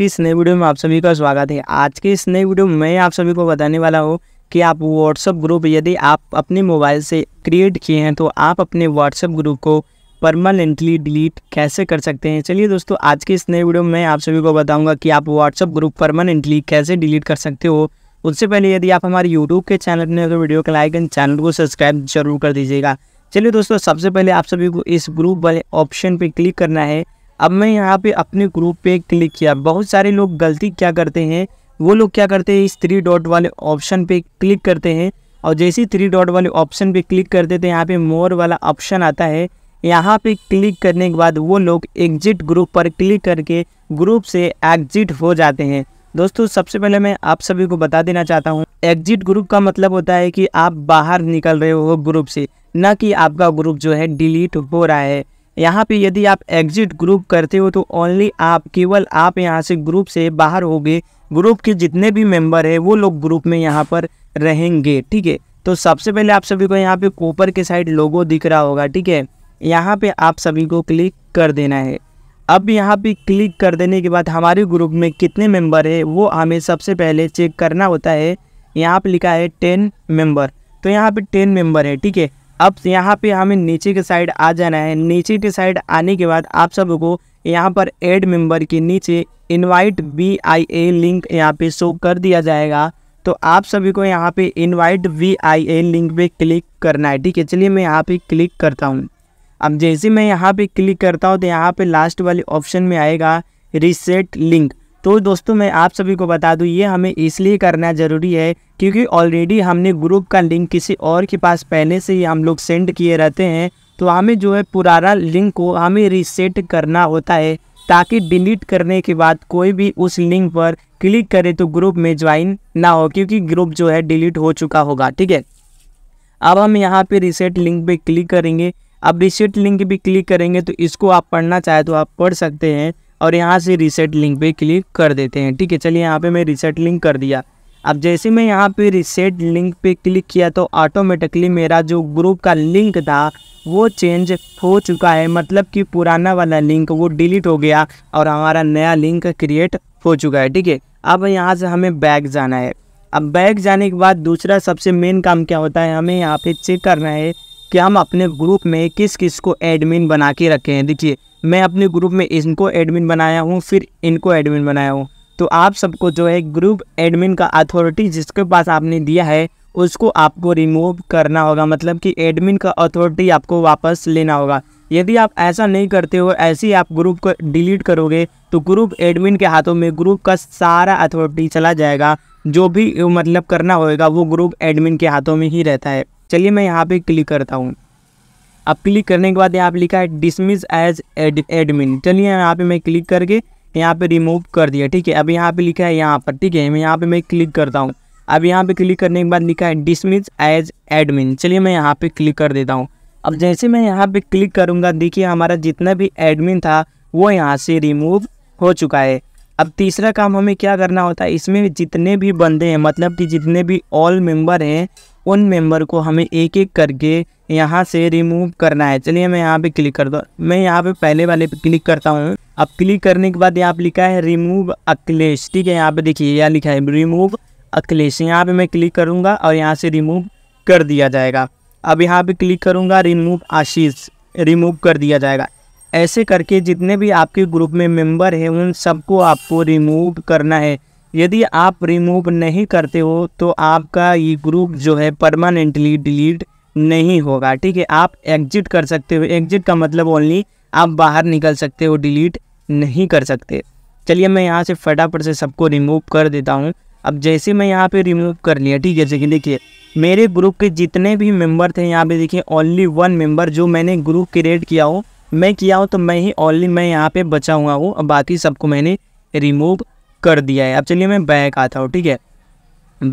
इस नए वीडियो में आप सभी का स्वागत है आज के इस नए वीडियो में मैं आप सभी को बताने वाला हूँ कि आप व्हाट्सअप ग्रुप यदि आप अपने मोबाइल से क्रिएट किए हैं तो आप अपने व्हाट्सअप ग्रुप को परमानेंटली डिलीट कैसे कर सकते हैं चलिए दोस्तों आज के इस नए वीडियो में मैं आप सभी को बताऊँगा कि आप व्हाट्सअप ग्रुप परमानेंटली कैसे डिलीट कर सकते हो उससे पहले यदि आप हमारे यूट्यूब के चैनल में तो वीडियो को लाइक एंड चैनल को सब्सक्राइब जरूर कर दीजिएगा चलिए दोस्तों सबसे पहले आप सभी को इस ग्रुप वाले ऑप्शन पर क्लिक करना है अब मैं यहाँ पे अपने ग्रुप पे क्लिक किया बहुत सारे लोग गलती क्या करते हैं वो लोग क्या करते हैं इस थ्री डॉट वाले ऑप्शन पे क्लिक करते हैं और जैसे ही थ्री डॉट वाले ऑप्शन पे क्लिक करते थे तो यहाँ पे मोर वाला ऑप्शन आता है यहाँ पे क्लिक करने के बाद वो लोग एग्जिट ग्रुप पर क्लिक करके ग्रुप से एग्जिट हो जाते हैं दोस्तों सबसे पहले मैं आप सभी को बता देना चाहता हूँ एग्जिट ग्रुप का मतलब होता है कि आप बाहर निकल रहे हो ग्रुप से ना कि आपका ग्रुप जो है डिलीट हो रहा है यहाँ पे यदि आप एग्जिट ग्रुप करते हो तो ओनली आप केवल आप यहाँ से ग्रुप से बाहर गए ग्रुप के जितने भी मेंबर है वो लोग ग्रुप में यहाँ पर रहेंगे ठीक है तो सबसे पहले आप सभी को यहाँ पे ऊपर के साइड लोगो दिख रहा होगा ठीक है यहाँ पे आप सभी को क्लिक कर देना है अब यहाँ पे क्लिक कर देने के बाद हमारे ग्रुप में कितने मेंबर है वो हमें सबसे पहले चेक करना होता है यहाँ पे लिखा है टेन मेंबर तो यहाँ पे टेन मेंबर है ठीक है अब तो यहाँ पे हमें नीचे के साइड आ जाना है नीचे के साइड आने के बाद आप सब को यहाँ पर एड मेंबर के नीचे invite V I A link यहाँ पे शो कर दिया जाएगा तो आप सभी को यहाँ पे invite V I A link पे क्लिक करना है ठीक है चलिए मैं यहाँ पे क्लिक करता हूँ अब जैसे मैं यहाँ पे क्लिक करता हूँ तो यहाँ पे लास्ट वाले ऑप्शन में आएगा रिसेट लिंक तो दोस्तों मैं आप सभी को बता दूँ ये हमें इसलिए करना ज़रूरी है क्योंकि ऑलरेडी हमने ग्रुप का लिंक किसी और के पास पहले से ही हम लोग सेंड किए रहते हैं तो हमें जो है पुराना लिंक को हमें रीसेट करना होता है ताकि डिलीट करने के बाद कोई भी उस लिंक पर क्लिक करे तो ग्रुप में ज्वाइन ना हो क्योंकि ग्रुप जो है डिलीट हो चुका होगा ठीक है अब हम यहाँ पर रिसेट लिंक पर क्लिक करेंगे अब रिसेट लिंक भी क्लिक करेंगे तो इसको आप पढ़ना चाहे तो आप पढ़ सकते हैं और यहाँ से रिसेट लिंक पे क्लिक कर देते हैं ठीक है चलिए यहाँ पे मैं रिसेट लिंक कर दिया अब जैसे मैं यहाँ पे रिसेट लिंक पे क्लिक किया तो ऑटोमेटिकली मेरा जो ग्रुप का लिंक था वो चेंज हो चुका है मतलब कि पुराना वाला लिंक वो डिलीट हो गया और हमारा नया लिंक क्रिएट हो चुका है ठीक है अब यहाँ से हमें बैग जाना है अब बैग जाने के बाद दूसरा सबसे मेन काम क्या होता है हमें यहाँ पे चेक करना है कि हम अपने ग्रुप में किस किस को एडमिन बना के रखे हैं देखिए मैं अपने ग्रुप में इनको एडमिन बनाया हूँ फिर इनको एडमिन बनाया हूँ तो आप सबको जो है ग्रुप एडमिन का अथॉरिटी जिसके पास आपने दिया है उसको आपको रिमूव करना होगा मतलब कि एडमिन का अथॉरिटी आपको वापस लेना होगा यदि आप ऐसा नहीं करते हो ऐसे ही आप ग्रुप को डिलीट करोगे तो ग्रुप एडमिन के हाथों में ग्रुप का सारा अथॉरिटी चला जाएगा जो भी मतलब करना होगा वो ग्रुप एडमिन के हाथों में ही रहता है चलिए मैं यहाँ पे क्लिक करता हूँ अब क्लिक करने के बाद यहाँ पे लिखा है डिसमिस एज एडमिन चलिए यहाँ पे मैं क्लिक करके यहाँ पे रिमूव कर दिया ठीक है अब यहाँ पे लिखा है यहाँ पर ठीक है मैं यहाँ पे मैं क्लिक करता हूँ अब यहाँ पे क्लिक करने के बाद लिखा है डिसमिस एज एडमिन चलिए मैं यहाँ पे क्लिक कर देता हूँ अब जैसे मैं यहाँ पे क्लिक करूँगा देखिए हमारा जितना भी एडमिन था वो यहाँ से रिमूव हो चुका है अब तीसरा काम हमें क्या करना होता है इसमें जितने भी बंदे हैं मतलब कि जितने भी ऑल मेंबर हैं उन मेंबर को हमें एक एक करके यहाँ से रिमूव करना है चलिए मैं यहाँ पे क्लिक कर दो मैं यहाँ पे पहले वाले पे क्लिक करता हूँ अब क्लिक करने के बाद यहाँ पे लिखा है रिमूव अखिलेश ठीक है यहाँ पे देखिए यहाँ लिखा है रिमूव अखिलेश यहाँ पे मैं क्लिक करूँगा और यहाँ से रिमूव कर दिया जाएगा अब यहाँ पे क्लिक करूँगा रिमूव आशीष रिमूव कर दिया जाएगा ऐसे करके जितने भी आपके ग्रुप में मेंबर हैं उन सबको आपको रिमूव करना है यदि आप रिमूव नहीं करते हो तो आपका ये ग्रुप जो है परमानेंटली डिलीट नहीं होगा ठीक है आप एग्जिट कर सकते हो एग्जिट का मतलब ओनली आप बाहर निकल सकते हो डिलीट नहीं कर सकते चलिए मैं यहाँ से फटाफट से सबको रिमूव कर देता हूँ अब जैसे मैं यहाँ पे रिमूव कर लिया ठीक है जैसे देखिए मेरे ग्रुप के जितने भी मेंबर थे यहाँ पे देखिए ओनली वन मेंबर जो मैंने ग्रुप क्रिएट किया हो मैं किया हो तो मैं ही ओनली मैं यहाँ पे बचा हुआ हूँ बाकी सबको मैंने रिमूव कर दिया है अब चलिए मैं बैक आता हूँ ठीक है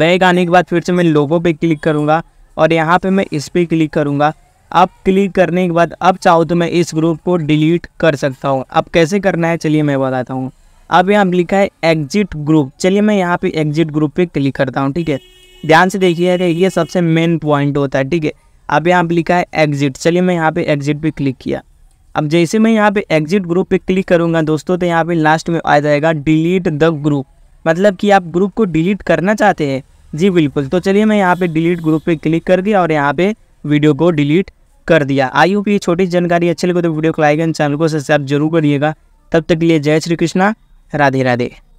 बैक आने के बाद फिर से मैं लोगो पे क्लिक करूँगा और यहाँ पे मैं इस पर क्लिक करूँगा अब क्लिक करने के बाद अब चाहो तो मैं इस ग्रुप को डिलीट कर सकता हूँ अब कैसे करना है चलिए मैं बताता हूँ अब यहाँ लिखा है एग्जिट ग्रुप चलिए मैं यहाँ पर एग्जिट ग्रुप पे क्लिक करता हूँ ठीक है ध्यान से देखिएगा ये सबसे मेन पॉइंट होता है ठीक है अब यहाँ पर लिखा है एग्जिट चलिए मैं यहाँ पर एग्जिट पर क्लिक किया अब जैसे मैं यहाँ पे एग्जिट ग्रुप पे क्लिक करूँगा दोस्तों तो यहाँ पे लास्ट में आ जाएगा डिलीट द ग्रुप मतलब कि आप ग्रुप को डिलीट करना चाहते हैं जी बिल्कुल तो चलिए मैं यहाँ पे डिलीट ग्रुप पे क्लिक कर दिया और यहाँ पे वीडियो को डिलीट कर दिया आई होप ये छोटी जानकारी अच्छी लगे तो वीडियो को लाइक एंड चैनल को सब्सक्राइब जरूर करिएगा तब तक के लिए जय श्री कृष्णा राधे राधे